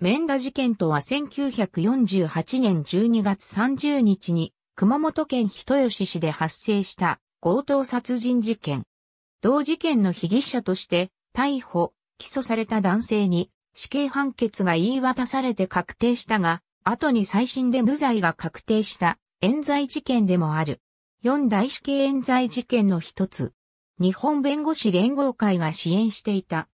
メンダ事件とは1948年12月30日に熊本県人吉市で発生した強盗殺人事件。同事件の被疑者として逮捕、起訴された男性に死刑判決が言い渡されて確定したが、後に再審で無罪が確定した冤罪事件でもある。四大死刑冤罪事件の一つ。日本弁護士連合会が支援していた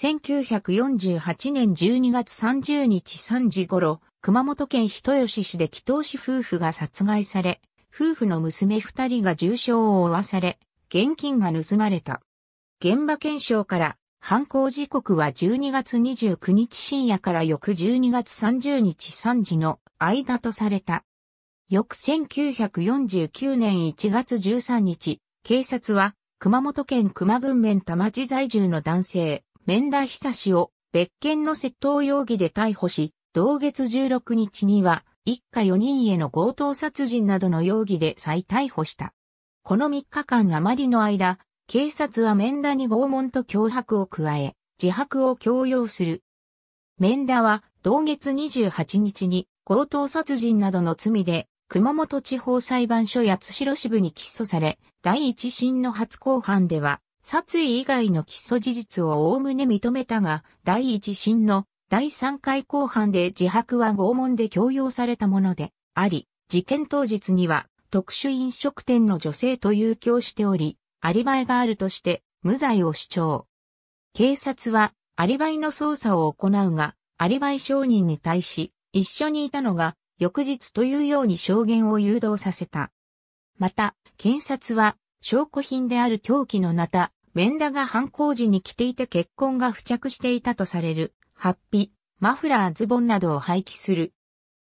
1948年12月30日3時頃、熊本県人吉市で祈祷師夫婦が殺害され、夫婦の娘二人が重傷を負わされ、現金が盗まれた。現場検証から、犯行時刻は12月29日深夜から翌12月30日3時の間とされた。翌1949年1月13日、警察は熊本県熊群面田町在住の男性、免田久志を別件の窃盗容疑で逮捕し、同月16日には一家4人への強盗殺人などの容疑で再逮捕した。この3日間余りの間、警察は免田に拷問と脅迫を加え、自白を強要する。免田は同月28日に強盗殺人などの罪で熊本地方裁判所八代支部に起訴され、第一審の初公判では殺意以外の基礎事実を概ね認めたが、第一審の第三回公判で自白は拷問で強要されたものであり、事件当日には特殊飲食店の女性と遊興しており、アリバイがあるとして無罪を主張。警察はアリバイの捜査を行うが、アリバイ証人に対し、一緒にいたのが翌日というように証言を誘導させた。また、検察は証拠品である凶器のなた、メンダが犯行時に着ていて血痕が付着していたとされる、ハッピ、マフラーズボンなどを廃棄する。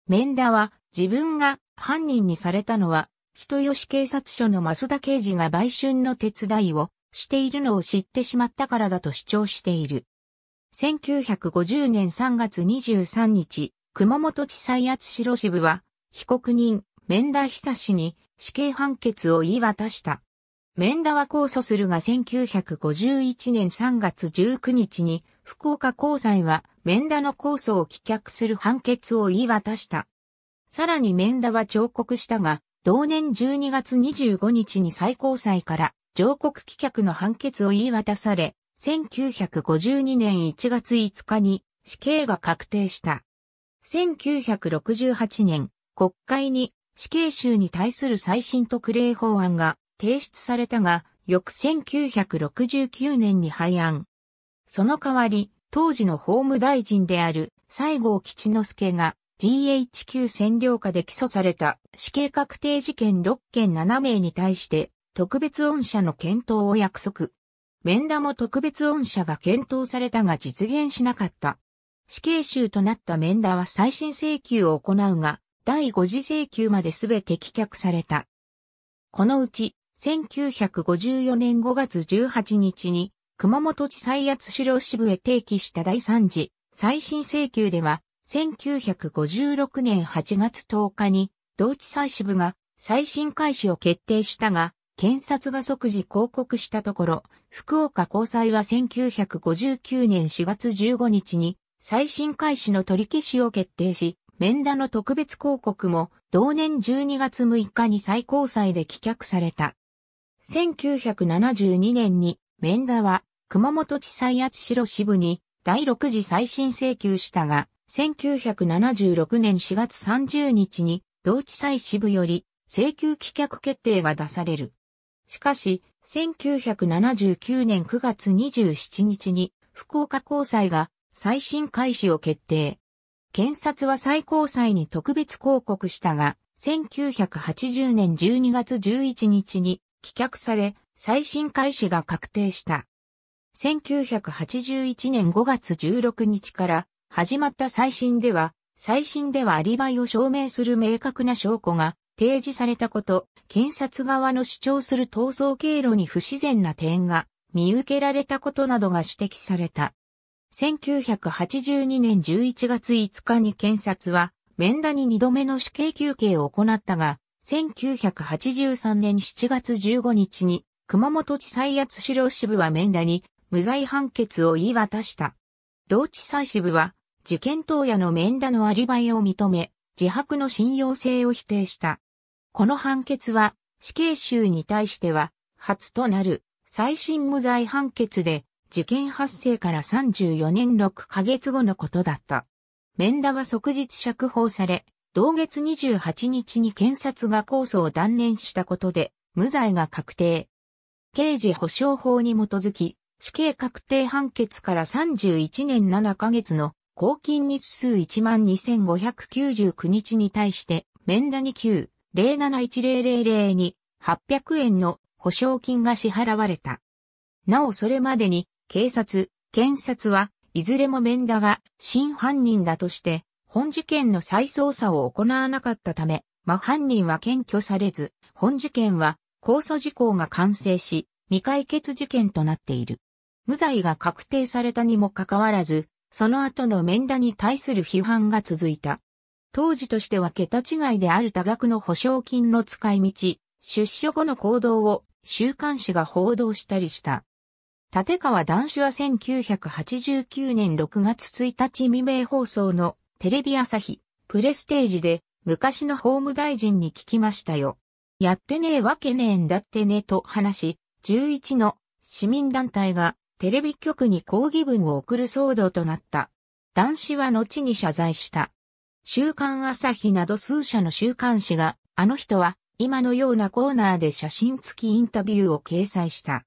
メンダは自分が犯人にされたのは、人吉警察署の増田刑事が売春の手伝いをしているのを知ってしまったからだと主張している。1950年3月23日、熊本地裁圧白支部は、被告人、ン田久氏に死刑判決を言い渡した。メンダは控訴するが1951年3月19日に福岡高裁はメンダの控訴を棄却する判決を言い渡した。さらにメンダは彫刻したが、同年12月25日に最高裁から上告棄却の判決を言い渡され、1952年1月5日に死刑が確定した。1968年、国会に死刑囚に対する再審特例法案が提出されたが、翌1969年に廃案。その代わり、当時の法務大臣である西郷吉之助が GHQ 占領下で起訴された死刑確定事件6件7名に対して特別恩赦の検討を約束。面談も特別恩赦が検討されたが実現しなかった。死刑囚となった面談は再審請求を行うが、第5次請求まで全て棄却された。このうち、1954年5月18日に熊本地裁圧資料支部へ提起した第3次再審請求では、1956年8月10日に同地裁支部が再審開始を決定したが、検察が即時抗告したところ、福岡高裁は1959年4月15日に再審開始の取り消しを決定し、面談の特別抗告も同年12月6日に最高裁で棄却された。1972年に、免田は、熊本地裁厚城支部に、第6次再審請求したが、1976年4月30日に、同地裁支部より、請求棄却決定が出される。しかし、1979年9月27日に、福岡高裁が、再審開始を決定。検察は最高裁に特別抗告したが、1980年12月11日に棄却され、再審開始が確定した。1981年5月16日から始まった再審では、再審ではアリバイを証明する明確な証拠が提示されたこと、検察側の主張する逃走経路に不自然な点が見受けられたことなどが指摘された。1982年11月5日に検察は、面談に2度目の死刑求刑を行ったが、1983年7月15日に熊本地裁八代支部は免田に無罪判決を言い渡した。同地裁支部は事件当夜の免田のアリバイを認め、自白の信用性を否定した。この判決は死刑囚に対しては初となる最新無罪判決で事件発生から34年6ヶ月後のことだった。免田は即日釈放され、同月28日に検察が控訴を断念したことで、無罪が確定。刑事保障法に基づき、死刑確定判決から31年7ヶ月の公金日数12,599日に対して、面打に9、071000に800円の保証金が支払われた。なおそれまでに警察、検察はいずれも面打が真犯人だとして本事件の再捜査を行わなかったため、真犯人は検挙されず、本事件は控訴事項が完成し、未解決事件となっている。無罪が確定されたにもかかわらず、その後の面談に対する批判が続いた。当時としては桁違いである多額の保証金の使い道、出所後の行動を週刊誌が報道したりした。立川男子は1989年6月1日未明放送のテレビ朝日、プレステージで、昔の法務大臣に聞きましたよ。やってねえわけねえんだってねと話し、11の市民団体がテレビ局に抗議文を送る騒動となった。男子は後に謝罪した。週刊朝日など数社の週刊誌が、あの人は今のようなコーナーで写真付きインタビューを掲載した。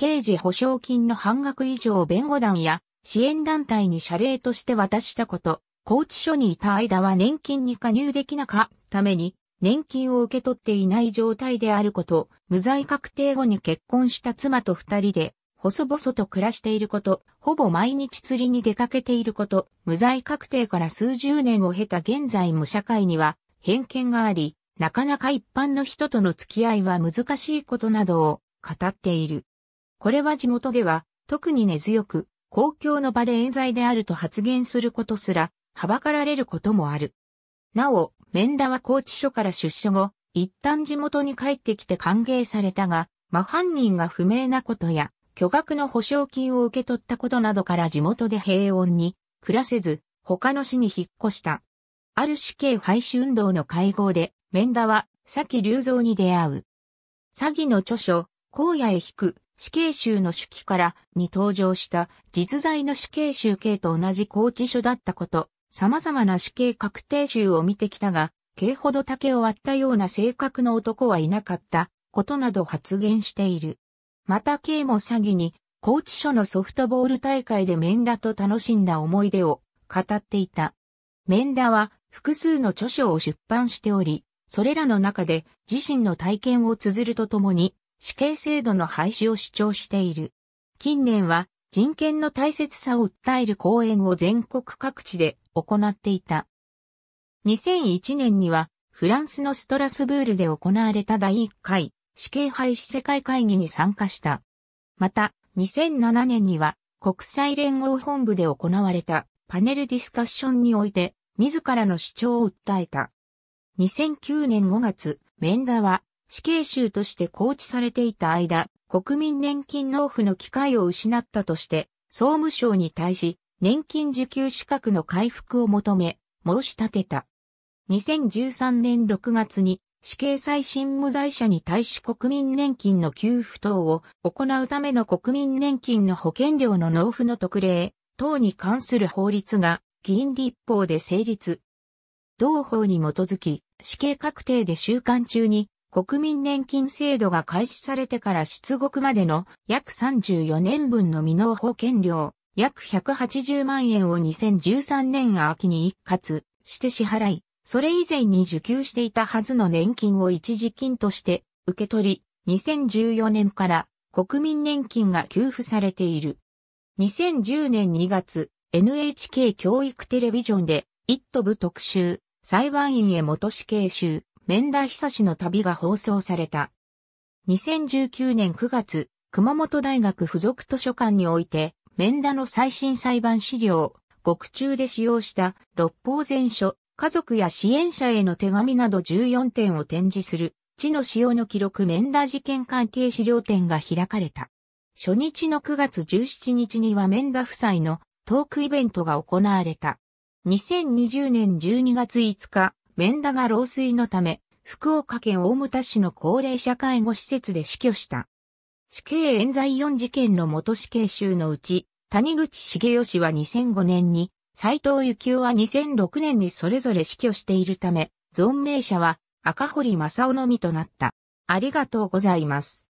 刑事保証金の半額以上弁護団や支援団体に謝礼として渡したこと、拘置所にいた間は年金に加入できなかったために、年金を受け取っていない状態であること、無罪確定後に結婚した妻と二人で、細々と暮らしていること、ほぼ毎日釣りに出かけていること、無罪確定から数十年を経た現在も社会には偏見があり、なかなか一般の人との付き合いは難しいことなどを語っている。これは地元では特に根強く公共の場で冤罪であると発言することすらはばかられることもある。なお、ン田は拘置所から出所後、一旦地元に帰ってきて歓迎されたが、真犯人が不明なことや、巨額の保証金を受け取ったことなどから地元で平穏に暮らせず、他の市に引っ越した。ある死刑廃止運動の会合で、ン田は、先隆三に出会う。詐欺の著書、荒野へ引く、死刑囚の手記からに登場した実在の死刑囚刑と同じ拘置所だったこと、様々な死刑確定集を見てきたが、刑ほど竹を割ったような性格の男はいなかったことなど発言している。また刑も詐欺に、高知署のソフトボール大会で免田と楽しんだ思い出を語っていた。免田は複数の著書を出版しており、それらの中で自身の体験を綴るとともに死刑制度の廃止を主張している。近年は人権の大切さを訴える講演を全国各地で行っていた。2001年には、フランスのストラスブールで行われた第1回死刑廃止世界会議に参加した。また、2007年には国際連合本部で行われたパネルディスカッションにおいて自らの主張を訴えた。2009年5月、メンダは死刑囚として拘置されていた間、国民年金納付の機会を失ったとして、総務省に対し、年金受給資格の回復を求め、申し立てた。2013年6月に死刑再審無罪者に対し国民年金の給付等を行うための国民年金の保険料の納付の特例等に関する法律が議員立法で成立。同法に基づき死刑確定で週間中に国民年金制度が開始されてから出国までの約34年分の未納保険料約180万円を2013年秋に一括して支払い、それ以前に受給していたはずの年金を一時金として受け取り、2014年から国民年金が給付されている。2010年2月、NHK 教育テレビジョンで、一都部特集、裁判員へ元死刑囚、ダ田久志の旅が放送された。2019年9月、熊本大学附属図書館において、免田の最新裁判資料、獄中で使用した六法全書、家族や支援者への手紙など14点を展示する、地の使用の記録免田事件関係資料展が開かれた。初日の9月17日には免田夫妻のトークイベントが行われた。2020年12月5日、免田が老衰のため、福岡県大牟田市の高齢者介護施設で死去した。死刑冤罪4事件の元死刑囚のうち、谷口茂義は2005年に、斎藤幸雄は2006年にそれぞれ死去しているため、存命者は赤堀正夫のみとなった。ありがとうございます。